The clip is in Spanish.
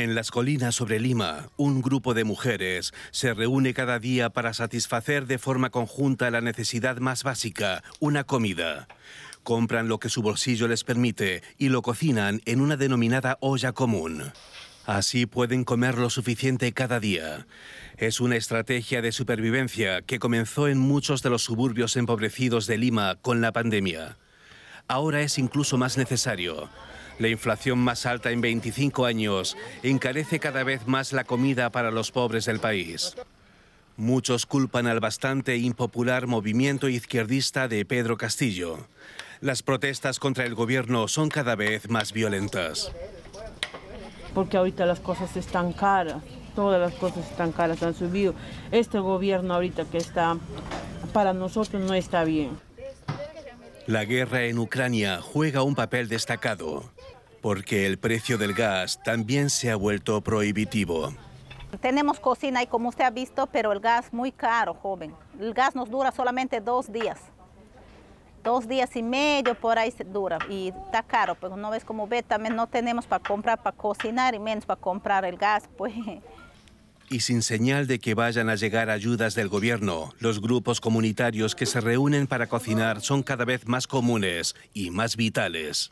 En las colinas sobre Lima, un grupo de mujeres se reúne cada día para satisfacer de forma conjunta la necesidad más básica, una comida. Compran lo que su bolsillo les permite y lo cocinan en una denominada olla común. Así pueden comer lo suficiente cada día. Es una estrategia de supervivencia que comenzó en muchos de los suburbios empobrecidos de Lima con la pandemia. Ahora es incluso más necesario. La inflación más alta en 25 años encarece cada vez más la comida para los pobres del país. Muchos culpan al bastante impopular movimiento izquierdista de Pedro Castillo. Las protestas contra el gobierno son cada vez más violentas. Porque ahorita las cosas están caras, todas las cosas están caras, han subido. Este gobierno ahorita que está para nosotros no está bien. La guerra en Ucrania juega un papel destacado, porque el precio del gas también se ha vuelto prohibitivo. Tenemos cocina y como usted ha visto, pero el gas muy caro, joven. El gas nos dura solamente dos días. Dos días y medio por ahí dura y está caro, Pero pues, no ves como ve, también no tenemos para comprar, para cocinar y menos para comprar el gas, pues y sin señal de que vayan a llegar ayudas del gobierno, los grupos comunitarios que se reúnen para cocinar son cada vez más comunes y más vitales.